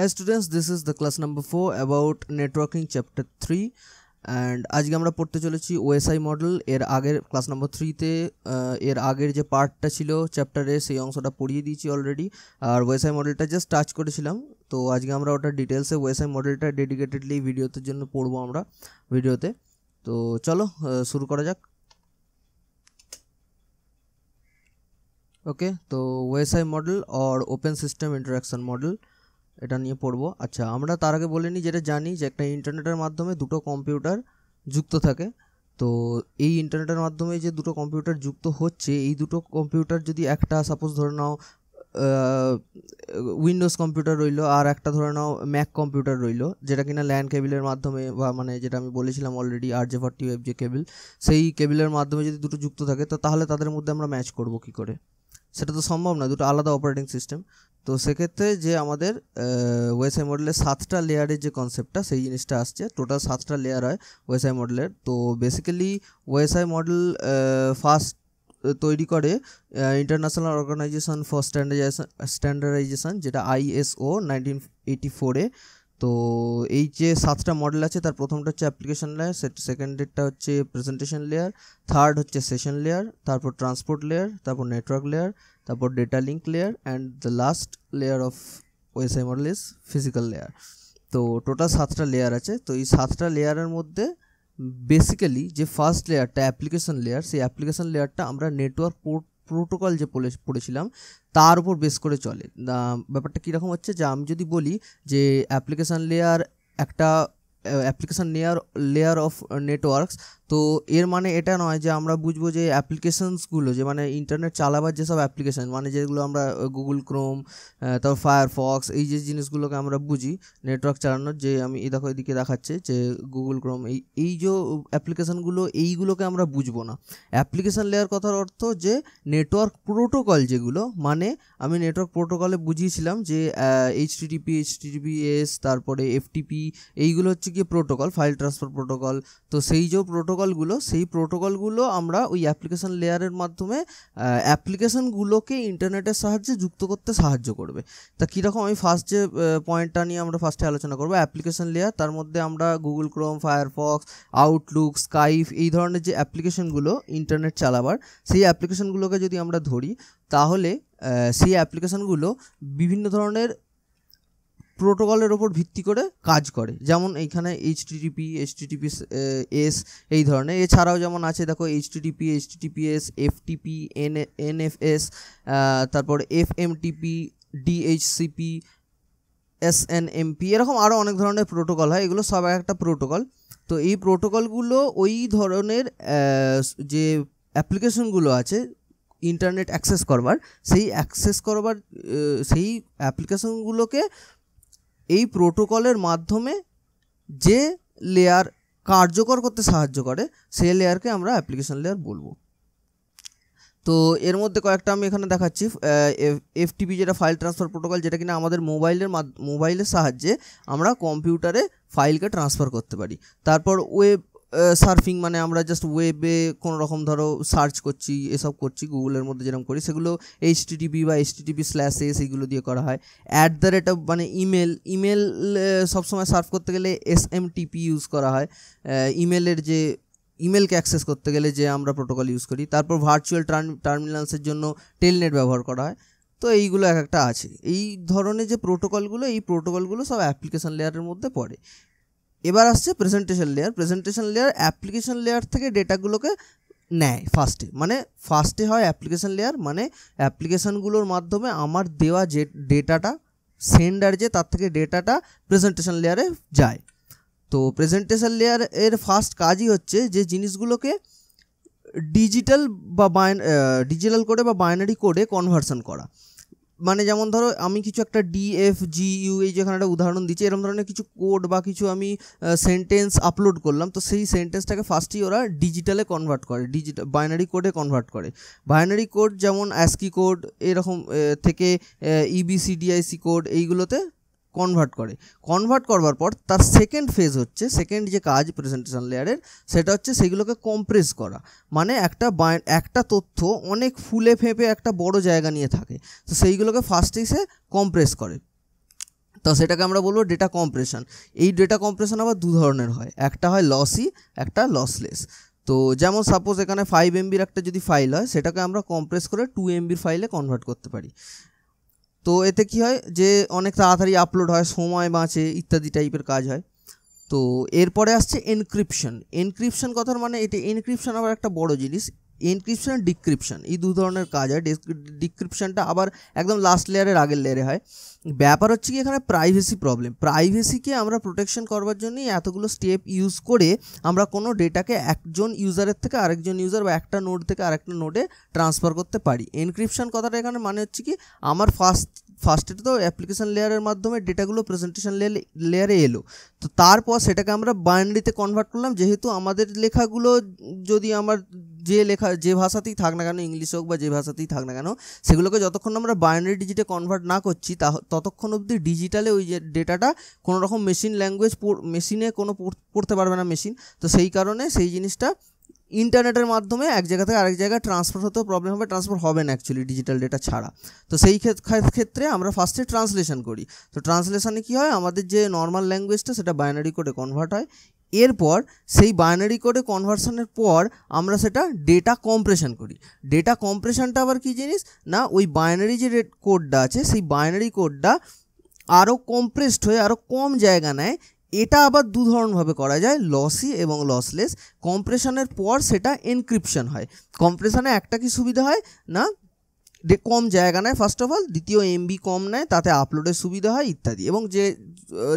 হ্যাঁ students this is the class number four about networking chapter three and আজকে আমরা পড়তে চলেছি ওএসআই মডেল এর আগের ক্লাস নম্বর থ্রিতে এর আগের যে পার্টটা ছিল চ্যাপ্টারে সেই অংশটা পড়িয়ে দিয়েছি অলরেডি আর ওএসআই মডেলটা জাস্ট টাচ করেছিলাম তো আজকে আমরা ওটা ডিটেলসে ওএসআই মডেলটা ডেডিকেটেডলি ভিডিওতে জন্য পড়বো আমরা ভিডিওতে তো চলো শুরু করা যাক ওকে তো ওএসআই মডেল और ओपन सिस्टम इंटरेक्शन मॉडल এটা নিয়ে পড়বো আচ্ছা আমরা তার আগে বলে নিই যেটা জানি যে একটা ইন্টারনেটের মাধ্যমে দুটো কম্পিউটার যুক্ত থাকে তো এই ইন্টারনেটের মাধ্যমে যে দুটো কম্পিউটার যুক্ত হচ্ছে এই দুটো কম্পিউটার যদি একটা সাপোজ ধরে নাও উইন্ডোজ কম্পিউটার রইলো আর একটা ধরে নাও ম্যাক কম্পিউটার রইলো যেটা কিনা ল্যান্ড কেবিলের মাধ্যমে বা মানে যেটা আমি বলেছিলাম অলরেডি আর জে ফর্টি ওয়েব যে কেবিল সেই কেবিলের মাধ্যমে যদি দুটো যুক্ত থাকে তো তাহলে তাদের মধ্যে আমরা ম্যাচ করব কি করে সেটা তো সম্ভব না দুটো আলাদা অপারেটিং সিস্টেম তো সেক্ষেত্রে যে আমাদের ওয়েসআই মডেলের সাতটা লেয়ারের যে কনসেপ্টটা সেই জিনিসটা আসছে টোটাল সাতটা লেয়ার হয় ওয়েসআই মডেলের তো বেসিক্যালি ওয়েসআই মডেল ফার্স্ট তৈরি করে international organization for standardization standardization যেটা আইএসও নাইনটিন এইটি ফোরে তো এই যে সাতটা মডেল আছে তার প্রথমটা হচ্ছে অ্যাপ্লিকেশন লেয়ার সেকেন্ডেরটা হচ্ছে প্রেজেন্টেশন লেয়ার থার্ড হচ্ছে সেশন লেয়ার তারপর ট্রান্সপোর্ট লেয়ার তারপর নেটওয়ার্ক লেয়ার তারপর data link layer and the last layer of OSI model is physical layer তো টোটাল সাতটা লেয়ার আছে তো এই সাতটা লেয়ারের মধ্যে বেসিক্যালি যে ফার্স্ট লেয়ারটা অ্যাপ্লিকেশন লেয়ার সেই অ্যাপ্লিকেশন লেয়ারটা আমরা নেটওয়ার্ক পোর্ট প্রোটোকল যে পড়েছিলাম তার উপর বেস করে চলে ব্যাপারটা কীরকম হচ্ছে যে আমি যদি বলি যে অ্যাপ্লিকেশান লেয়ার একটা application layer layer of networks তো এর মানে এটা নয় যে আমরা বুঝবো যে অ্যাপ্লিকেশানসগুলো যে মানে ইন্টারনেট চালাবার যেসব অ্যাপ্লিকেশান মানে যেগুলো আমরা গুগল ক্রোম তারপর ফায়ারফক্স এই যে জিনিসগুলোকে আমরা বুঝি নেটওয়ার্ক চালানোর যে আমি এই দেখো এদিকে দেখাচ্ছে যে গুগল ক্রোম এই এই যে অ্যাপ্লিকেশানগুলো এইগুলোকে আমরা বুঝবো না অ্যাপ্লিকেশান লেয়ার কথার অর্থ যে নেটওয়ার্ক প্রোটোকল যেগুলো মানে আমি নেটওয়ার্ক প্রোটোকলে বুঝিয়েছিলাম যে এইচটিটিপি এস তারপরে এফটিপি এইগুলো হচ্ছে কি প্রোটোকল ফাইল ট্রান্সফার প্রোটোকল তো সেই যে প্রোটোকল প্রোটোকলগুলো সেই প্রোটোকলগুলো আমরা ওই অ্যাপ্লিকেশান লেয়ারের মাধ্যমে অ্যাপ্লিকেশানগুলোকে ইন্টারনেটের সাহায্যে যুক্ত করতে সাহায্য করবে তা কীরকম আমি ফার্স্ট যে পয়েন্টটা নিয়ে আমরা ফার্স্টে আলোচনা করবো অ্যাপ্লিকেশান লেয়ার তার মধ্যে আমরা Google Chrome Firefox Outlook Skype এই ধরনের যে অ্যাপ্লিকেশানগুলো ইন্টারনেট চালাবার সেই অ্যাপ্লিকেশানগুলোকে যদি আমরা ধরি তাহলে সেই অ্যাপ্লিকেশানগুলো বিভিন্ন ধরনের প্রোটোকলের ওপর ভিত্তি করে কাজ করে যেমন এইখানে এইচটিটিপি এইচটিটিপি এস এই ধরনের এছাড়াও যেমন আছে দেখো HTTP HTTP S FTP N NFS তারপর এফএমটিপি ডিএইচসিপি পি এরকম আরও অনেক ধরনের প্রোটোকল হয় এগুলো সব একটা প্রোটোকল তো এই প্রোটোকলগুলো ওই ধরনের যে অ্যাপ্লিকেশনগুলো আছে ইন্টারনেট অ্যাক্সেস করবার সেই অ্যাক্সেস করবার সেই অ্যাপ্লিকেশনগুলোকে এই প্রোটোকলের মাধ্যমে যে লেয়ার কার্যকর করতে সাহায্য করে সেই লেয়ারকে আমরা অ্যাপ্লিকেশন লেয়ার বলবো তো এর মধ্যে কয়েকটা আমি এখানে দেখাচ্ছি এফটিপি যেটা ফাইল ট্রান্সফার প্রোটোকল যেটা কিনা আমাদের মোবাইলের মোবাইলের সাহায্যে আমরা কম্পিউটারে ফাইলকে ট্রান্সফার করতে পারি তারপর ওয়েব সার্ফিং মানে আমরা জাস্ট ওয়েবে কোনো রকম ধরো সার্চ করছি এসব করছি গুগলের মধ্যে যেরকম করি সেগুলো এইচটিটিপি বা এইচটিটিপি স্ল্যাশ এস এইগুলো দিয়ে করা হয় অ্যাট দ্য রেট অফ মানে ইমেল ইমেল সবসময় সার্ফ করতে গেলে এস এম টিপি ইউজ করা হয় ইমেলের যে ইমেলকে অ্যাক্সেস করতে গেলে যে আমরা প্রোটোকল ইউজ করি তারপর ভার্চুয়াল টার্মিনালসের জন্য টেলনেট ব্যবহার করা হয় তো এইগুলো এক একটা আছে এই ধরনের যে প্রোটোকলগুলো এই প্রোটোকলগুলো সব অ্যাপ্লিকেশান লেয়ারের মধ্যে পড়ে এবার আসছে presentation layer presentation layer application layer থেকে ডেটাগুলোকে নেয় ফারস্টে মানে ফারস্টে হয় অ্যাপ্লিকেশন লেয়ার মানে অ্যাপ্লিকেশনগুলোর মাধ্যমে আমার দেওয়া ডেটাটা সেন্ডার যে তার থেকে ডেটাটা প্রেজেন্টেশন লেয়ারে যায় তো প্রেজেন্টেশন লেয়ার এর ফার্স্ট কাজই হচ্ছে যে জিনিসগুলোকে ডিজিটাল বা বাইনারি ডিজিটাল কোডে বা বাইনারি কোডে কনভার্সন করা মানে যেমন ধরো আমি কিছু একটা ডি এফ জি ইউ এই যেখানে একটা উদাহরণ দিচ্ছি এরকম ধরনের কিছু কোড বা কিছু আমি সেন্টেন্স আপলোড করলাম তো সেই সেন্টেন্সটাকে ফার্স্টই ওরা ডিজিটালে কনভার্ট করে ডিজিটাল বাইনারি কোডে কনভার্ট করে বাইনারি কোড যেমন অ্যাসকি কোড এরকম থেকে ইবিসিডিআইসি কোড e এইগুলোতে কনভার্ট করে কনভার্ট করবার পর তার সেকেন্ড ফেজ হচ্ছে সেকেন্ড যে কাজ প্রেজেন্টেশন লেয়ারের সেটা হচ্ছে সেগুলোকে কম্প্রেস করা মানে একটা একটা তথ্য অনেক ফুলে ফেঁপে একটা বড় জায়গা নিয়ে থাকে তো সেইগুলোকে ফার্স্টেই সে কম্প্রেস করে তো সেটাকে আমরা বলবো ডেটা কম্প্রেশন এই ডেটা কম্প্রেশন আবার দু ধরনের হয় একটা হয় লসি একটা লসলেস তো যেমন সাপোজ এখানে ফাইভ এমবির একটা যদি ফাইল হয় সেটাকে আমরা কম্প্রেস করে টু এমবির ফাইলে কনভার্ট করতে পারি তো এতে কি হয় যে অনেক তাড়াতাড়ি আপলোড হয় সময় বাঁচে ইত্যাদি টাইপের কাজ হয় তো এরপরে আসছে এনক্রিপশন এনক্রিপশন কথার মানে এটি এনক্রিপশন আবার একটা বড় জিনিস এনক্রিপশন আর ডিক্রিপশন এই দু ধরনের কাজ হয় ডিক্রিপশনটা আবার একদম লাস্ট লেয়ারের আগের লেয়ারে হয় ব্যাপার হচ্ছে কি এখানে প্রাইভেসি প্রবলেম প্রাইভেসিকে আমরা প্রোটেকশন করবার জন্যই এতগুলো স্টেপ ইউজ করে আমরা কোনো ডেটাকে একজন ইউজারের থেকে আরেকজন ইউজার বা একটা নোড থেকে আরেকটা নোডে ট্রান্সফার করতে পারি এনক্রিপশন কথাটা এখানে মানে হচ্ছে কি আমার ফার্স্ট ফার্স্টে তো অ্যাপ্লিকেশান লেয়ারের মাধ্যমে ডেটাগুলো প্রেজেন্টেশন লেয়ারে এলো তো তারপর সেটাকে আমরা বাইনারিতে কনভার্ট করলাম যেহেতু আমাদের লেখাগুলো যদি আমার যে লেখা যে ভাষাতেই থাক না কেন ইংলিশ হোক বা যে ভাষাতেই থাক না কেন সেগুলোকে যতক্ষণ আমরা বাইনারি ডিজিটে কনভার্ট না করছি তা ততক্ষণ অবধি ডিজিটালে ওই যে ডেটাটা কোনো রকম মেশিন ল্যাঙ্গুয়েজ মেশিনে কোনো পড়তে পারবে না মেশিন তো সেই কারণে সেই জিনিসটা ইন্টারনেটের মাধ্যমে এক জায়গা থেকে আরেক জায়গায় ট্রান্সফার হতেও প্রবলেম হবে ট্রান্সফার হবে না অ্যাকচুয়ালি ডিজিটাল ডেটা ছাড়া তো সেই ক্ষেত্রে আমরা ফার্স্টে ট্রান্সলেশন করি তো ট্রান্সলেশনে কী হয় আমাদের যে নর্মাল ল্যাঙ্গুয়েজটা সেটা বাইনারি কোডে কনভার্ট হয় এরপর সেই বাইনারি কোডে কনভার্সনের পর আমরা সেটা ডেটা কম্প্রেশন করি ডেটা কম্প্রেশনটা আবার কী জিনিস না ওই বাইনারি যে কোডটা আছে সেই বাইনারি কোডটা আরও কম্প্রেসড হয়ে আরও কম জায়গা নেয় এটা আবার দু ধরনভাবে করা যায় লসি এবং লসলেস কম্প্রেশনের পর সেটা এনক্রিপশন হয় কম্প্রেশনে একটা কি সুবিধা হয় না কম জায়গা নেয় ফার্স্ট অফ অল দ্বিতীয় এমবি কম নেয় তাতে আপলোডের সুবিধা হয় ইত্যাদি এবং যে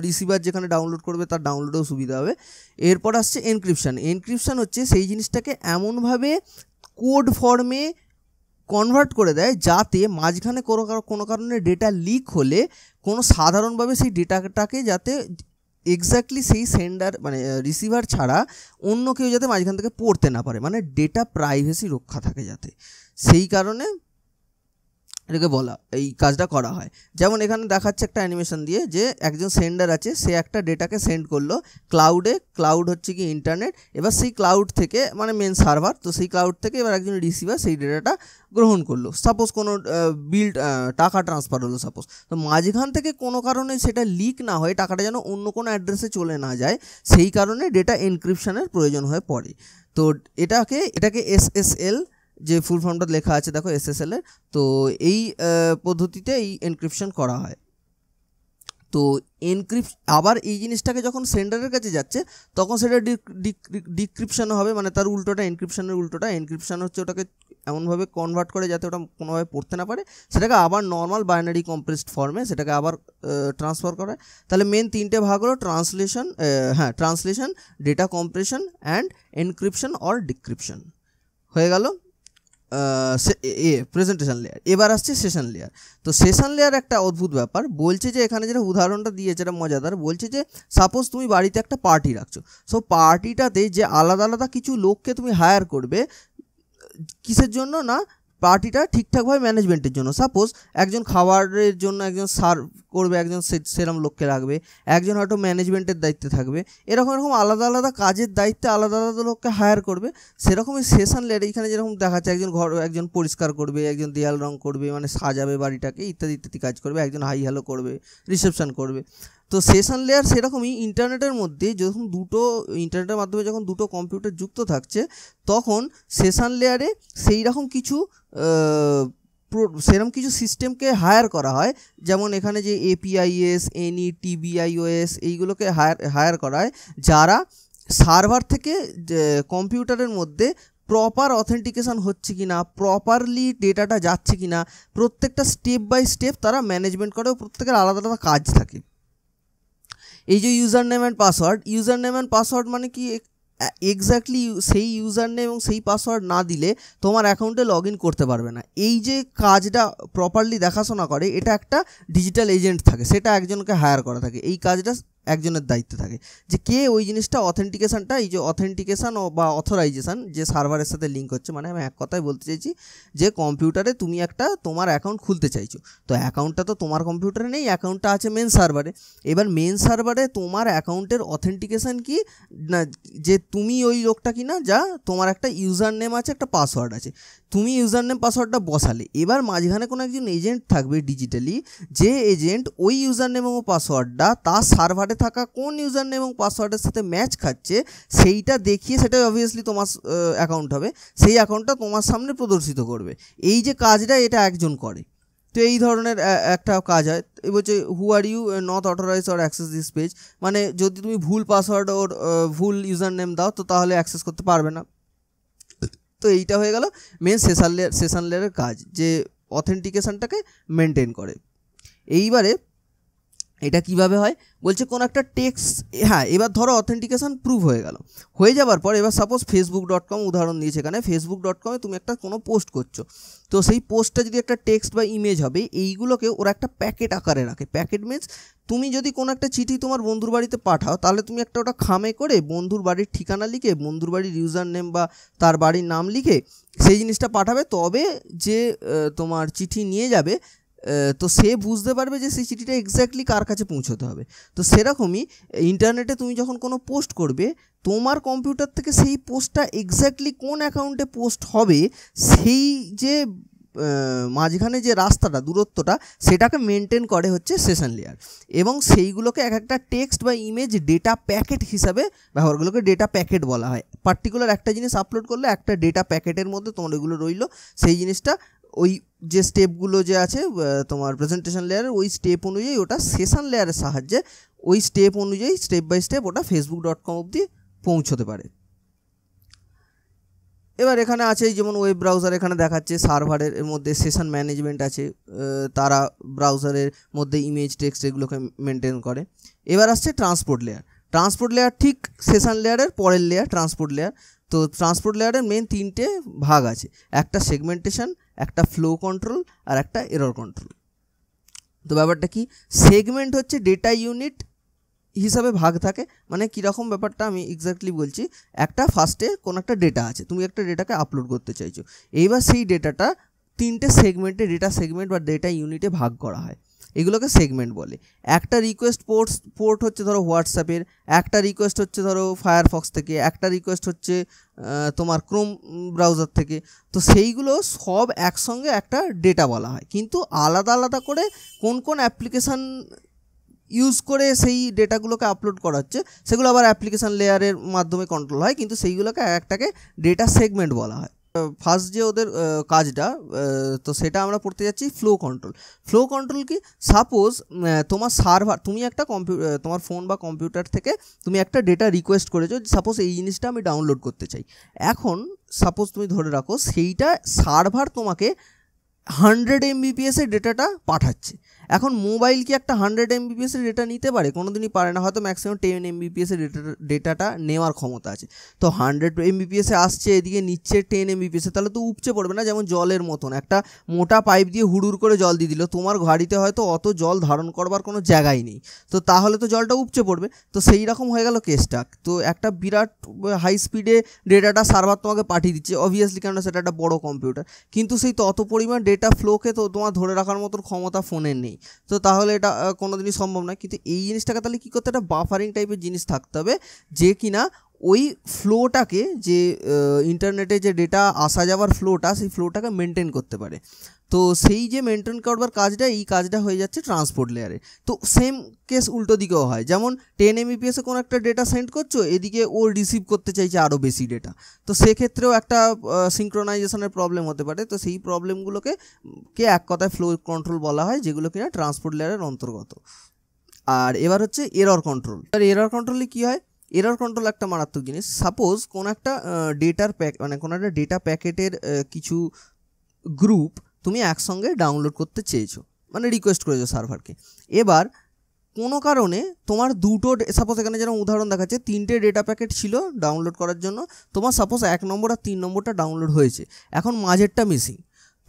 রিসিভার যেখানে ডাউনলোড করবে তার ডাউনলোডেও সুবিধা হবে এরপর আসছে এনক্রিপশান এনক্রিপশান হচ্ছে সেই জিনিসটাকে এমনভাবে কোড ফর্মে কনভার্ট করে দেয় যাতে মাঝখানে কোনো কোনো কারণে ডেটা লিক হলে কোনো সাধারণভাবে সেই ডেটাটাকে যাতে এক্স্যাক্টলি সেই সেন্ডার মানে রিসিভার ছাড়া অন্য কেউ যাতে মাঝখান থেকে পড়তে না পারে মানে ডেটা প্রাইভেসি রক্ষা থাকে যাতে সেই কারণে এটাকে বলা এই কাজটা করা হয় যেমন এখানে দেখাচ্ছে একটা অ্যানিমেশন দিয়ে যে একজন সেন্ডার আছে সে একটা ডেটাকে সেন্ড করলো ক্লাউডে ক্লাউড হচ্ছে কি ইন্টারনেট এবার সেই ক্লাউড থেকে মানে মেন সার্ভার তো সেই ক্লাউড থেকে এবার একজন রিসিভার সেই ডেটাটা গ্রহণ করলো সাপোজ কোনো বিল টাকা ট্রান্সফার হলো সাপোজ তো মাঝখান থেকে কোনো কারণে সেটা লিক না হয় টাকাটা যেন অন্য কোনো অ্যাড্রেসে চলে না যায় সেই কারণে ডেটা এনক্রিপশানের প্রয়োজন হয়ে পড়ে তো এটাকে এটাকে এস এস এল যে ফুল ফর্মটা লেখা আছে দেখো এসএসএল তো এই পদ্ধতিতে এই এনক্রিপশন করা হয় তো এনক্রিপ আবার এই জিনিসটাকে যখন সেন্ডারের কাছে যাচ্ছে তখন সেটা ডিক্রিপশান হবে মানে তার উল্টোটা এনক্রিপশানের উল্টোটা এনক্রিপশান হচ্ছে ওটাকে এমনভাবে কনভার্ট করে যাতে ওটা কোনোভাবে পড়তে না পারে সেটাকে আবার নর্মাল বাইনারি কম্প্রেসড ফর্মে সেটাকে আবার ট্রান্সফার করা তাহলে মেন তিনটে ভাগ হলো ট্রান্সলেশন হ্যাঁ translation data compression and encryption or decryption হয়ে গেল এ সে এ প্রেজেন্টেশন লেয়ার এবার আসছে সেশন লেয়ার তো সেশন লেয়ার একটা অদ্ভুত ব্যাপার বলছে যে এখানে যেটা উদাহরণটা দিয়ে যেটা মজার বলছে যে सपोज তুমি বাড়িতে একটা পার্টি রাখছো সো পার্টিটাতে যে আলাদা আলাদা কিছু লোককে তুমি হায়ার করবে কিসের জন্য না পার্টিটা ঠিকঠাকভাবে ম্যানেজমেন্টের জন্য সাপোজ একজন খাবারের জন্য একজন সার্ভ করবে একজন সেরম লোককে রাখবে একজন হয়তো ম্যানেজমেন্টের দায়িত্বে থাকবে এরকম এরকম আলাদা আলাদা কাজের দায়িত্বে আলাদা আলাদা লোককে হায়ার করবে সেরকমই সেশন লেট এখানে যেরকম দেখাচ্ছে একজন ঘর একজন পরিষ্কার করবে একজন দেয়াল রং করবে মানে সাজাবে বাড়িটাকে ইত্যাদি ইত্যাদি কাজ করবে একজন হাই হ্যালো করবে রিসেপশন করবে তো সেশন লেয়ার সেরকমই ইন্টারনেটের মধ্যে যখন দুটো ইন্টারনেটের মাধ্যমে যখন দুটো কম্পিউটার যুক্ত থাকছে তখন সেশন লেয়ারে সেই রকম কিছু সেরকম কিছু সিস্টেমকে হায়ার করা হয় যেমন এখানে যে এপিআইএস এনই টিবিআইওএস এইগুলোকে হায়ার হায়ার করা হয় যারা সার্ভার থেকে কম্পিউটারের মধ্যে প্রপার অথেন্টিকেশান হচ্ছে কি না প্রপারলি ডেটাটা যাচ্ছে কি না প্রত্যেকটা স্টেপ বাই স্টেপ তারা ম্যানেজমেন্ট করে প্রত্যেকের আলাদা আলাদা কাজ থাকে এই যে user name and password user name and password মানে কি এক্স্যাক্টলি সেই ইউজার নেম এবং সেই পাসওয়ার্ড না দিলে তোমার অ্যাকাউন্টে লগ ইন করতে পারবে না এই যে কাজটা প্রপারলি দেখাশোনা করে এটা একটা ডিজিটাল এজেন্ট থাকে সেটা একজনকে হায়ার করা থাকে এই কাজটা একজনের দায়িত্ব থাকে যে কে ওই জিনিসটা অথেন্টিকেশানটা এই যে অথেন্টিকেশান বা অথরাইজেশান যে সার্ভারের সাথে লিঙ্ক হচ্ছে মানে আমি এক কথায় বলতে চাইছি যে কম্পিউটারে তুমি একটা তোমার অ্যাকাউন্ট খুলতে চাইছো তো অ্যাকাউন্টটা তো তোমার কম্পিউটারে নেই অ্যাকাউন্টটা আছে মেন সার্ভারে এবার মেন সার্ভারে তোমার অ্যাকাউন্টের অথেন্টিকেশান কি না যে তুমি ওই লোকটা কি না যা তোমার একটা ইউজার নেম আছে একটা পাসওয়ার্ড আছে তুমি ইউজার নেম পাসওয়ার্ডটা বসালে এবার মাঝখানে কোনো একজন এজেন্ট থাকবে ডিজিটালি যে এজেন্ট ওই ইউজার নেম এবং পাসওয়ার্ডটা তার সার্ভারে কার্ডে থাকা কোন ইউজার নেম এবং পাসওয়ার্ডের সাথে ম্যাচ খাচ্ছে সেইটা দেখিয়ে সেটাই অবভিয়াসলি তোমার অ্যাকাউন্ট হবে সেই অ্যাকাউন্টটা তোমার সামনে প্রদর্শিত করবে এই যে কাজটা এটা একজন করে তো এই ধরনের একটা কাজ হয় বলছে who are you not authorize or access this page মানে যদি তুমি ভুল পাসওয়ার্ড ওর ভুল ইউজার নেম দাও তো তাহলে অ্যাক্সেস করতে পারবে না তো এইটা হয়ে গেল মেন সেশন লেয়ার সেশন লেয়ারের কাজ যে অথেন্টিকেশানটাকে মেনটেন করে এইবারে এটা কিভাবে হয় বলছে কোনো একটা টেক্স হ্যাঁ এবার ধরো অথেন্টিকেশান প্রুভ হয়ে গেল হয়ে যাওয়ার পর এবার সাপোজ ফেসবুক ডট কম উদাহরণ দিয়েছে এখানে ফেসবুক ডট কমে তুমি একটা কোনো পোস্ট করছো তো সেই পোস্টটা যদি একটা টেক্সট বা ইমেজ হবে এইগুলোকে ওরা একটা প্যাকেট আকারে রাখে প্যাকেট মিনস তুমি যদি কোনো একটা চিঠি তোমার বন্ধুর বাড়িতে পাঠাও তাহলে তুমি একটা ওটা খামে করে বন্ধুর বাড়ির ঠিকানা লিখে বন্ধুর বাড়ির ইউজার নেম বা তার বাড়ির নাম লিখে সেই জিনিসটা পাঠাবে তবে যে তোমার চিঠি নিয়ে যাবে তো সে বুঝতে পারবে যে সেই চিঠিটা এক্স্যাক্টলি কার কাছে পৌঁছতে হবে তো সেরকমই ইন্টারনেটে তুমি যখন কোনো পোস্ট করবে তোমার কম্পিউটার থেকে সেই পোস্টটা এক্স্যাক্টলি কোন অ্যাকাউন্টে পোস্ট হবে সেই যে মাঝখানে যে রাস্তাটা দূরত্বটা সেটাকে মেনটেন করে হচ্ছে সেশন লেয়ার এবং সেইগুলোকে এক একটা টেক্সট বা ইমেজ ডেটা প্যাকেট হিসাবে ব্যবহারগুলোকে ডেটা প্যাকেট বলা হয় পার্টিকুলার একটা জিনিস আপলোড করলে একটা ডেটা প্যাকেটের মধ্যে তোমার এগুলো রইলো সেই জিনিসটা ওই যে স্টেপগুলো যে আছে তোমার প্রেজেন্টেশন লেয়ারের ওই স্টেপ অনুযায়ী ওটা সেশন লেয়ারের সাহায্যে ওই স্টেপ অনুযায়ী স্টেপ বাই স্টেপ ওটা ফেসবুক ডট কম অবধি পৌঁছতে পারে এবার এখানে আছে যেমন ওয়েব ব্রাউজার এখানে দেখাচ্ছে সার্ভারের মধ্যে সেশন ম্যানেজমেন্ট আছে তারা ব্রাউজারের মধ্যে ইমেজ টেক্সট এগুলোকে মেনটেন করে এবার আসছে ট্রান্সপোর্ট লেয়ার ট্রান্সপোর্ট লেয়ার ঠিক সেশন লেয়ারের পরের লেয়ার ট্রান্সপোর্ট লেয়ার তো ট্রান্সপোর্ট লেয়ারের মেন তিনটে ভাগ আছে একটা সেগমেন্টেশন একটা ফ্লো কন্ট্রোল আর একটা এরর কন্ট্রোল তো ব্যাপারটা কি সেগমেন্ট হচ্ছে ডেটা ইউনিট হিসাবে ভাগ থাকে মানে কীরকম ব্যাপারটা আমি এক্স্যাক্টলি বলছি একটা ফার্স্টে কোনো একটা ডেটা আছে তুমি একটা ডেটাকে আপলোড করতে চাইছো এইবার সেই ডেটাটা তিনটে সেগমেন্টে ডেটা সেগমেন্ট বা ডেটা ইউনিটে ভাগ করা হয় এগুলোকে সেগমেন্ট বলে একটা রিকোয়েস্ট পোর্ট পোর্ট হচ্ছে ধরো হোয়াটসঅ্যাপের একটা রিকোয়েস্ট হচ্ছে ধরো ফায়ারফক্স থেকে একটা রিকোয়েস্ট হচ্ছে তোমার ক্রোম ব্রাউজার থেকে তো সেইগুলো সব একসঙ্গে একটা ডেটা বলা হয় কিন্তু আলাদা আলাদা করে কোন কোন অ্যাপ্লিকেশান ইউজ করে সেই ডেটাগুলোকে আপলোড করা হচ্ছে সেগুলো আবার অ্যাপ্লিকেশান লেয়ারের মাধ্যমে কন্ট্রোল হয় কিন্তু সেইগুলোকে একটাকে ডেটা সেগমেন্ট বলা হয় ফার্স্ট যে ওদের কাজটা তো সেটা আমরা পড়তে যাচ্ছি ফ্লো কন্ট্রোল ফ্লো কন্ট্রোল কি সাপোজ তোমার সার্ভার তুমি একটা কম্পিউ তোমার ফোন বা কম্পিউটার থেকে তুমি একটা ডেটা রিকোয়েস্ট করেছো সাপোজ এই জিনিসটা আমি ডাউনলোড করতে চাই এখন সাপোজ তুমি ধরে রাখো সেইটা সার্ভার তোমাকে হান্ড্রেড এমবিপিএসের ডেটাটা পাঠাচ্ছে এখন মোবাইল কি একটা হান্ড্রেড এমবিপিএসের ডেটা নিতে পারে কোনো দিনই পারে না হয়তো ম্যাক্সিমাম টেন এমবিপিএসের ডেটা ডেটাটা নেওয়ার ক্ষমতা আছে তো হান্ড্রেড এমবিপিএসে আসছে এদিকে নিচ্ছে টেন এমবিপিএসে তাহলে তো উপচে পড়বে না যেমন জলের মতন একটা মোটা পাইপ দিয়ে হুড়ুর করে জল দিয়ে দিল তোমার গাড়িতে হয়তো অত জল ধারণ করবার কোনো জায়গাই নেই তো তাহলে তো জলটা উপচে পড়বে তো সেই রকম হয়ে গেল কেসটা তো একটা বিরাট হাই স্পিডে ডেটাটা সার্ভার তোমাকে পাঠিয়ে দিচ্ছে অবভিয়াসলি কেননা সেটা একটা বড় কম্পিউটার কিন্তু সেই তত পরিমাণ ডেটা ফ্লোকে তো তোমার ধরে রাখার মতো ক্ষমতা ফোনের নেই তো তাহলে এটা কোনো দিনই সম্ভব না কিন্তু এই জিনিসটাকে তাহলে কী করতে একটা বাফারিং টাইপের জিনিস থাকতে হবে যে কিনা ওই ফ্লোটাকে যে ইন্টারনেটে যে ডেটা আসা যাওয়ার ফ্লোটা সেই ফ্লোটাকে মেনটেন করতে পারে তো সেই যে মেনটেন করবার কাজটা এই কাজটা হয়ে যাচ্ছে ট্রান্সপোর্ট লেয়ারে তো সেম কেস উল্টো দিকেও হয় যেমন টেন এমবিপিএসে কোনো একটা ডেটা সেন্ড করছো এদিকে ও রিসিভ করতে চাইছে আরও বেশি ডেটা তো সেক্ষেত্রেও একটা সিঙ্ক্রোনাইজেশনের প্রবলেম হতে পারে তো সেই প্রবলেমগুলোকে কে এক কথায় ফ্লো কন্ট্রোল বলা হয় যেগুলো কিনা ট্রান্সপোর্ট লেয়ারের অন্তর্গত আর এবার হচ্ছে এরর কন্ট্রোল আর এরর কন্ট্রোলে কী হয় এরর কন্ট্রোল একটা মারাত্মক জিনিস সাপোজ কোন একটা ডেটার প্যাক মানে কোনো একটা ডেটা প্যাকেটের কিছু গ্রুপ তুমি একসঙ্গে ডাউনলোড করতে চেয়েছো মানে রিকোয়েস্ট করেছো সার্ভারকে এবার কোনো কারণে তোমার দুটো সাপোজ এখানে যেরকম উদাহরণ দেখাচ্ছে তিনটে ডেটা প্যাকেট ছিল ডাউনলোড করার জন্য তোমার সাপোজ এক নম্বর আর তিন নম্বরটা ডাউনলোড হয়েছে এখন মাঝেরটা মিসিং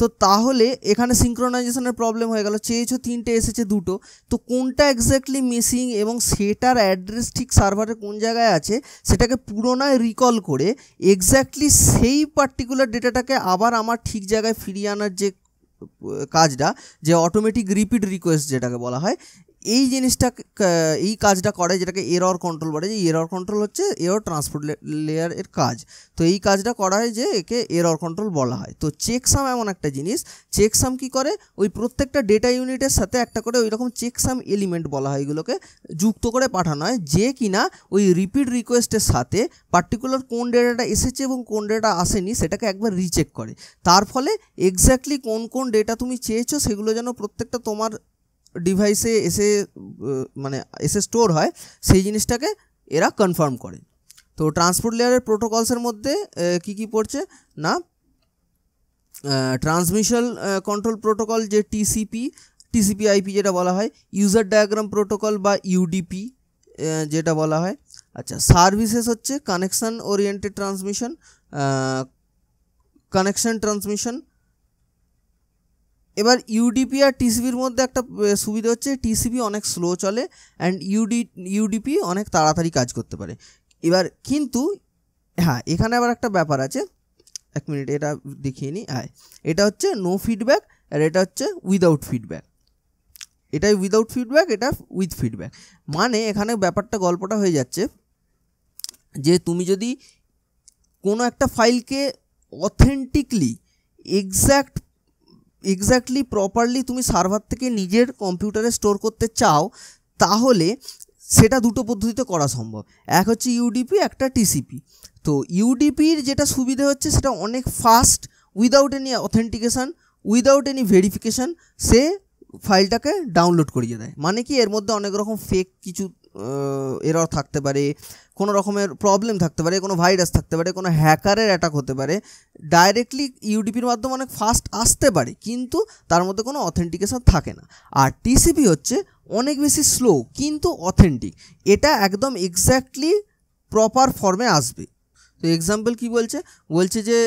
তো তাহলে এখানে সিঙ্ক্রোনাইজেশনের প্রবলেম হয়ে গেল চেয়েছো তিনটে এসেছে দুটো তো কোনটা এক্স্যাক্টলি মিসিং এবং সেটার অ্যাড্রেস ঠিক সার্ভারে কোন জায়গায় আছে সেটাকে পুরোনায় রিকল করে এক্স্যাক্টলি সেই পার্টিকুলার ডেটাটাকে আবার আমার ঠিক জায়গায় ফিরিয়ে আনার যে কাজটা যে অটোমেটিক রিপিট রিকোয়েস্ট যেটাকে বলা হয় এই জিনিসটা এই কাজটা করে যেটাকে এরর কন্ট্রোল বলে যে এরর কন্ট্রোল হচ্ছে এরর ট্রান্সপোর্ট লেয়ার এর কাজ তো এই কাজটা করা হয় যে একে এরর কন্ট্রোল বলা হয় তো চেকসাম এমন একটা জিনিস চেকসাম কি করে ওই প্রত্যেকটা ডেটা ইউনিটের সাথে একটা করে ওই রকম চেকসাম এলিমেন্ট বলা হয় এগুলোকে যুক্ত করে পাঠানো হয় যে কিনা ওই রিপিট রিকোয়েস্টের সাথে পার্টিকুলার কোন ডেটাটা এসেছে এবং কোন ডেটা আসেনি সেটাকে একবার রিচেক করে তার ফলে এক্স্যাক্টলি কোন কোন ডেটা তুমি চেয়েছো সেগুলো যেন প্রত্যেকটা তোমার ডিভাইসে এসে মানে এসে স্টোর হয় সেই জিনিসটাকে এরা কনফার্ম করে তো ট্রান্সপোর্ট লেয়ারের প্রোটোকলসের মধ্যে কি কি পড়ছে না ট্রান্সমিশন কন্ট্রোল প্রোটোকল যে টিসিপি টিসিপি আইপি যেটা বলা হয় ইউজার ডায়াগ্রাম প্রোটোকল বা ইউডিপি যেটা বলা হয় আচ্ছা সার্ভিসেস হচ্ছে connection oriented transmission connection transmission এবার ইউডিপি আর টিসিবির মধ্যে একটা সুবিধা হচ্ছে টিসিবি অনেক স্লো চলে অ্যান্ড ইউডি ইউডিপি অনেক তাড়াতাড়ি কাজ করতে পারে এবার কিন্তু হ্যাঁ এখানে আবার একটা ব্যাপার আছে এক মিনিট এটা দেখিয়ে নিই হ্যাঁ এটা হচ্ছে নো ফিডব্যাক আর এটা হচ্ছে উইদাউট ফিডব্যাক এটাই উইদাউট ফিডব্যাক এটা উইথ ফিডব্যাক মানে এখানে ব্যাপারটা গল্পটা হয়ে যাচ্ছে যে তুমি যদি কোনো একটা ফাইলকে অথেন্টিকলি এক্স্যাক্ট এক্স্যাক্টলি প্রপারলি তুমি সার্ভার থেকে নিজের কম্পিউটারে স্টোর করতে চাও তাহলে সেটা দুটো পদ্ধতিতে করা সম্ভব এক হচ্ছে ইউডিপি একটা টিসিপি তো ইউডিপির যেটা সুবিধে হচ্ছে সেটা অনেক fast without any authentication without any verification সে ফাইলটাকে ডাউনলোড করিয়ে দেয় মানে কি এর মধ্যে অনেক রকম ফেক কিছু এরর থাকতে পারে কোনো রকমের প্রবলেম থাকতে পারে কোনো ভাইরাস থাকতে পারে কোনো হ্যাকারের অ্যাটাক হতে পারে ডাইরেক্টলি ইউডিপির মাধ্যমে অনেক ফাস্ট আসতে পারে কিন্তু তার মধ্যে কোনো অথেন্টিকেশান থাকে না আর টিসিপি হচ্ছে অনেক বেশি স্লো কিন্তু অথেন্টিক এটা একদম এক্স্যাক্টলি প্রপার ফর্মে আসবে তো এক্সাম্পল কি বলছে বলছে যে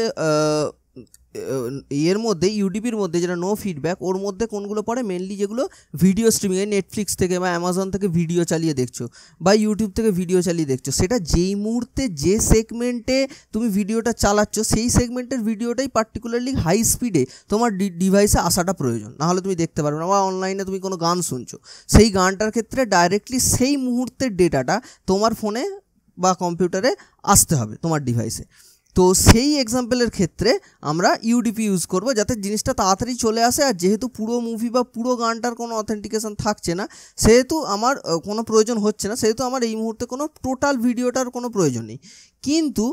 এর মধ্যে ইউটিউবের মধ্যে যেটা নো ফিডব্যাক ওর মধ্যে কোনগুলো পড়ে মেনলি যেগুলো ভিডিও স্ট্রিমিংয়ে নেটফ্লিক্স থেকে বা অ্যামাজন থেকে ভিডিও চালিয়ে দেখছো বা ইউটিউব থেকে ভিডিও চালিয়ে দেখছো সেটা যেই মুহূর্তে যে সেগমেন্টে তুমি ভিডিওটা চালাচ্ছ সেই সেগমেন্টের ভিডিওটাই পার্টিকুলারলি হাই স্পিডে তোমার ডিভাইসে আসাটা প্রয়োজন নাহলে তুমি দেখতে পারবে না বা অনলাইনে তুমি কোনো গান শুনছো সেই গানটার ক্ষেত্রে ডাইরেক্টলি সেই মুহূর্তের ডেটাটা তোমার ফোনে বা কম্পিউটারে আসতে হবে তোমার ডিভাইসে তো সেই এক্সাম্পলের ক্ষেত্রে আমরা ইউডিপি ইউজ করব যাতে জিনিসটা তাড়াতাড়ি চলে আসে আর যেহেতু পুরো মুভি বা পুরো গানটার কোনো অথেন্টিকেশন থাকছে না সেহেতু আমার কোনো প্রয়োজন হচ্ছে না সেহেতু আমার এই মুহূর্তে কোনো টোটাল ভিডিওটার কোনো প্রয়োজন নেই কিন্তু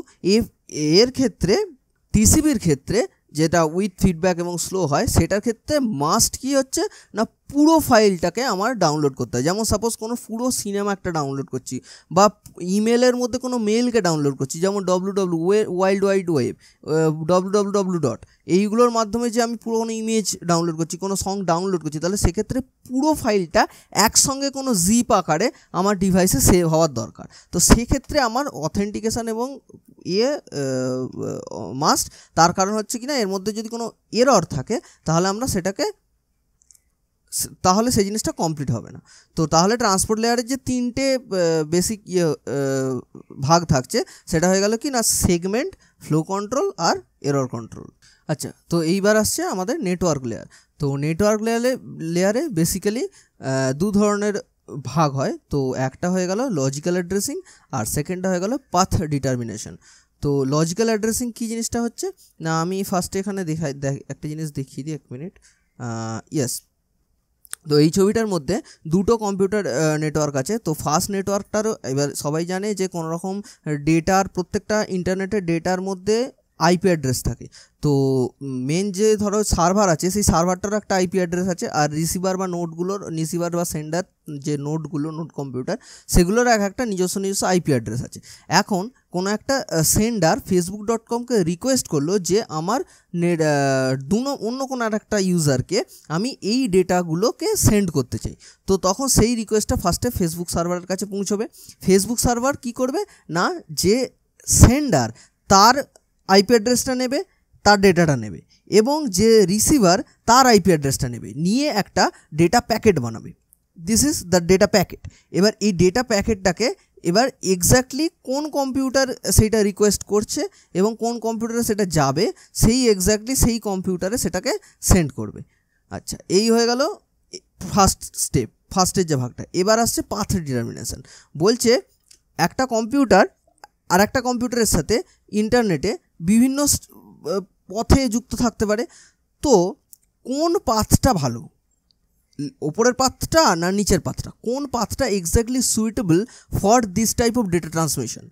এর ক্ষেত্রে টিসিবির ক্ষেত্রে যেটা উইথ ফিডব্যাক এবং স্লো হয় সেটার ক্ষেত্রে মাস্ট কি হচ্ছে না পুরো ফাইলটাকে আমার ডাউনলোড করতে হয় যেমন সাপোজ কোনো পুরো সিনেমা একটা ডাউনলোড করছি বা ইমেলের মধ্যে কোনো মেলকে ডাউনলোড করছি যেমন W W wild wide web W W W dot এইগুলোর মাধ্যমে যে আমি পুরো কোনো ইমেজ ডাউনলোড করছি কোনো সং ডাউনলোড করছি তাহলে সেক্ষেত্রে পুরো ফাইলটা একসঙ্গে কোনো জিপ আকারে আমার ডিভাইসে সেভ হওয়ার দরকার তো সেক্ষেত্রে আমার অথেন্টিকেশান এবং ইয়ে মাস্ট তার কারণ হচ্ছে কি না এর মধ্যে যদি কোনো এরর থাকে তাহলে আমরা সেটাকে তাহলে সেই জিনিসটা কমপ্লিট হবে না তো তাহলে ট্রান্সপোর্ট লেয়ারের যে তিনটে বেসিক ইয়ে ভাগ থাকছে সেটা হয়ে গেল কি না সেগমেন্ট ফ্লো কন্ট্রোল আর এরর কন্ট্রোল আচ্ছা তো এইবার আসছে আমাদের নেটওয়ার্ক লেয়ার তো নেটওয়ার্ক লেয়ারে লেয়ারে বেসিক্যালি দু ধরনের ভাগ হয় তো একটা হয়ে গেল লজিক্যাল অ্যাড্রেসিং আর সেকেন্ডটা হয়ে গেল পাথ ডিটারমিনেশন তো লজিক্যাল অ্যাড্রেসিং কী জিনিসটা হচ্ছে না আমি ফার্স্টে এখানে দেখাই একটা জিনিস দেখিয়ে দিই এক মিনিট ইয়েস তো এই ছবিটার মধ্যে দুটো কম্পিউটার নেটওয়ার্ক আছে তো ফার্স্ট নেটওয়ার্কটারও এবার সবাই জানে যে কোনো রকম ডেটার প্রত্যেকটা ইন্টারনেটের ডেটার মধ্যে আইপি অ্যাড্রেস থাকে তো মেন যে ধরো সার্ভার আছে সেই সার্ভারটারও একটা আইপি অ্যাড্রেস আছে আর রিসিভার বা নোটগুলোর রিসিভার বা সেন্ডার যে নোটগুলো নোট কম্পিউটার সেগুলোর এক একটা নিজস্ব নিজস্ব আইপি অ্যাড্রেস আছে এখন কোনো একটা সেন্ডার ফেসবুক ডট কমকে রিকোয়েস্ট করলো যে আমার দু দুনো অন্য কোনো আর একটা ইউজারকে আমি এই ডেটাগুলোকে সেন্ড করতে চাই তো তখন সেই রিকোয়েস্টটা ফার্স্টে ফেসবুক সার্ভারের কাছে পৌঁছবে ফেসবুক সার্ভার কি করবে না যে সেন্ডার তার আইপি অ্যাড্রেসটা নেবে তার ডেটাটা নেবে এবং যে রিসিভার তার আইপি অ্যাড্রেসটা নেবে নিয়ে একটা ডেটা প্যাকেট বানাবে this is the data packet এবার এই ডেটা প্যাকেটটাকে এবার এক্স্যাক্টলি কোন কম্পিউটার সেটা রিকোয়েস্ট করছে এবং কোন কম্পিউটারে সেটা যাবে সেই এক্স্যাক্টলি সেই কম্পিউটারে সেটাকে সেন্ড করবে আচ্ছা এই হয়ে গেল ফার্স্ট স্টেপ ফার্স্টের যে ভাগটা এবার আসছে পাথ ডিটারমিনেশান বলছে একটা কম্পিউটার আর একটা কম্পিউটারের সাথে ইন্টারনেটে বিভিন্ন পথে যুক্ত থাকতে পারে তো কোন পাথটা ভালো ওপরের পাথটা না নিচের পাথটা কোন পাথটা exactly suitable for this type of data transmission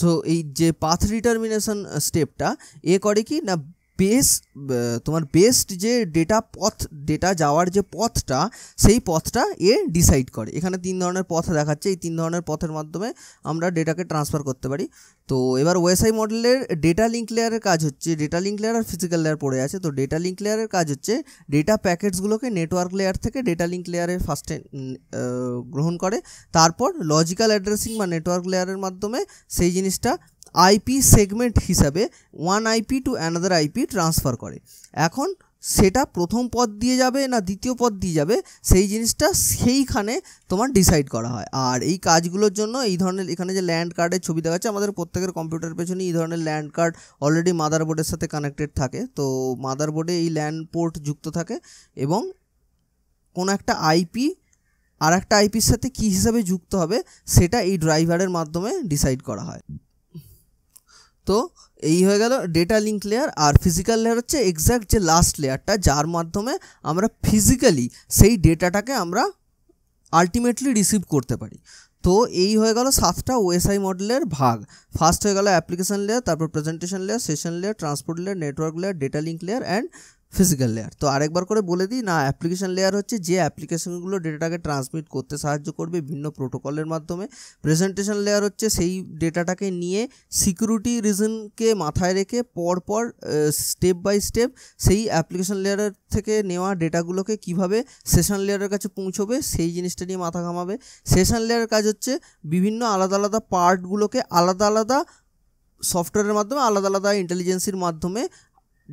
so এই যে পাথ ডিটারমিনেশন স্টেপটা এ করে কি না বেস তোমার বেস্ট যে ডেটা পথ ডেটা যাওয়ার যে পথটা সেই পথটা এ ডিসাইড করে এখানে তিন ধরনের পথ দেখাচ্ছে এই তিন ধরনের পথের মাধ্যমে আমরা ডেটাকে ট্রান্সফার করতে পারি তো এবার ওয়েসআই মডেলের ডেটা লিঙ্ক লেয়ারের কাজ হচ্ছে ডেটা লিঙ্ক লেয়ার আর ফিজিক্যাল লেয়ার পড়ে আছে তো ডেটা লিঙ্ক লেয়ারের কাজ হচ্ছে ডেটা প্যাকেটসগুলোকে নেটওয়ার্ক লেয়ার থেকে ডেটা লিঙ্ক লেয়ারে ফার্স্টে গ্রহণ করে তারপর লজিক্যাল অ্যাড্রেসিং বা নেটওয়ার্ক লেয়ারের মাধ্যমে সেই জিনিসটা আইপি সেগমেন্ট হিসাবে one IP to another IP transfer করে এখন সেটা প্রথম পদ দিয়ে যাবে না দ্বিতীয় পদ দিয়ে যাবে সেই জিনিসটা সেইখানে তোমার ডিসাইড করা হয় আর এই কাজগুলোর জন্য এই ধরনের এখানে যে ল্যান্ড কার্ডের ছবি দেখাচ্ছে আমাদের প্রত্যেকের কম্পিউটার পেছনে এই ধরনের ল্যান্ড কার্ড অলরেডি মাদারবোর্ডের সাথে কানেক্টেড থাকে তো মাদারবোর্ডে এই ল্যান্ড পোর্ট যুক্ত থাকে এবং কোনো একটা আইপি আর একটা আইপির সাথে কী হিসাবে যুক্ত হবে সেটা এই ড্রাইভারের মাধ্যমে ডিসাইড করা হয় তো এই হয়ে গেল ডেটা লিঙ্ক লেয়ার আর ফিজিক্যাল লেয়ার হচ্ছে এক্স্যাক্ট যে লাস্ট লেয়ারটা যার মাধ্যমে আমরা ফিজিক্যালি সেই ডেটাটাকে আমরা আলটিমেটলি রিসিভ করতে পারি তো এই হয়ে গেল সাতটা ওএসআই মডেলের ভাগ ফার্স্ট হয়ে গেল অ্যাপ্লিকেশন লেয়ার তারপর presentation layer session layer transport layer network layer data link layer and physical layer তো আরেকবার করে বলে দিই না অ্যাপ্লিকেশন লেয়ার হচ্ছে যে অ্যাপ্লিকেশনগুলো ডেটাটাকে ট্রান্সমিট করতে সাহায্য করবে ভিন্ন প্রোটোকলের মাধ্যমে প্রেজেন্টেশন লেয়ার হচ্ছে সেই ডেটাটাকে নিয়ে সিকিউরিটি রিজনকে মাথায় রেখে পরপর স্টেপ বাই স্টেপ সেই অ্যাপ্লিকেশন লেয়ারের থেকে নেওয়া ডেটাগুলোকে কিভাবে সেশন লেয়ারের কাছে পৌঁছবে সেই জিনিসটা নিয়ে মাথা ঘামাবে সেশন লেয়ারের কাজ হচ্ছে বিভিন্ন আলাদা আলাদা পার্টগুলোকে আলাদা আলাদা সফটওয়্যারের মাধ্যমে আলাদা আলাদা ইন্টেলিজেন্সির মাধ্যমে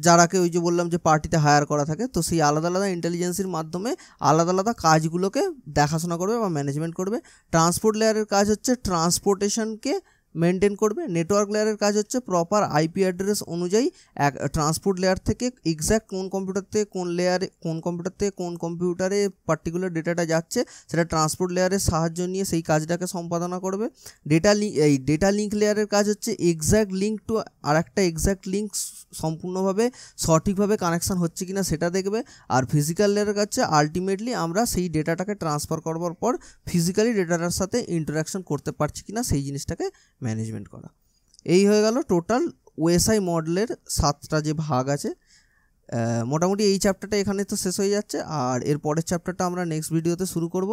যারাকে ওই যে বললাম যে পার্টিতে হায়ার করা থাকে তো সেই আলাদা আলাদা ইন্টেলিজেন্সির মাধ্যমে আলাদা আলাদা কাজগুলোকে দেখাশোনা করবে বা ম্যানেজমেন্ট করবে ট্রান্সপোর্ট লেয়ারের কাজ হচ্ছে ট্রান্সপোর্টেশনকে মেনটেন করবে নেটওয়ার্ক লেয়ারের কাজ হচ্ছে প্রপার আইপি অ্যাড্রেস অনুযায়ী এক ট্রান্সপোর্ট লেয়ার থেকে এক্স্যাক্ট কোন কম্পিউটার থেকে কোন লেয়ারে কোন কম্পিউটার থেকে কোন কম্পিউটারে পার্টিকুলার ডেটাটা যাচ্ছে সেটা ট্রান্সপোর্ট লেয়ারের সাহায্য নিয়ে সেই কাজটাকে সম্পাদনা করবে ডেটা এই ডেটা লিঙ্ক লেয়ারের কাজ হচ্ছে এক্স্যাক্ট লিঙ্ক টু আর একটা এক্স্যাক্ট লিঙ্ক সম্পূর্ণভাবে সঠিকভাবে কানেকশান হচ্ছে কি না সেটা দেখবে আর ফিজিক্যাল লেয়ারের কাছে আলটিমেটলি আমরা সেই ডেটাটাকে ট্রান্সফার করবার পর ফিজিক্যালি ডেটাটার সাথে ইন্টারাকশন করতে পারছি কি না সেই জিনিসটাকে ম্যানেজমেন্ট করা এই হয়ে গেল টোটাল ওয়েসআই মডেলের সাতটা যে ভাগ আছে মোটামুটি এই চ্যাপ্টারটা এখানে তো শেষ হয়ে যাচ্ছে আর এর পরের চ্যাপ্টারটা আমরা নেক্সট ভিডিওতে শুরু করব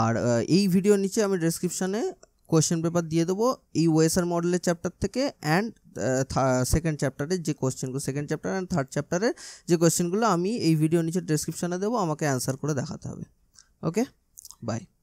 আর এই ভিডিওর নিচে আমি ডেসক্রিপশানে কোয়েশ্চেন পেপার দিয়ে দেবো এই ওয়েসার মডেলের চ্যাপ্টার থেকে অ্যান্ড সেকেন্ড চ্যাপ্টারের যে কোয়েশ্চেনগুলো সেকেন্ড চ্যাপ্টার অ্যান্ড থার্ড চ্যাপ্টারের যে কোয়েশ্চেনগুলো আমি এই ভিডিও নিচে ডেসক্রিপশানে দেবো আমাকে অ্যান্সার করে দেখাতে হবে ওকে বাই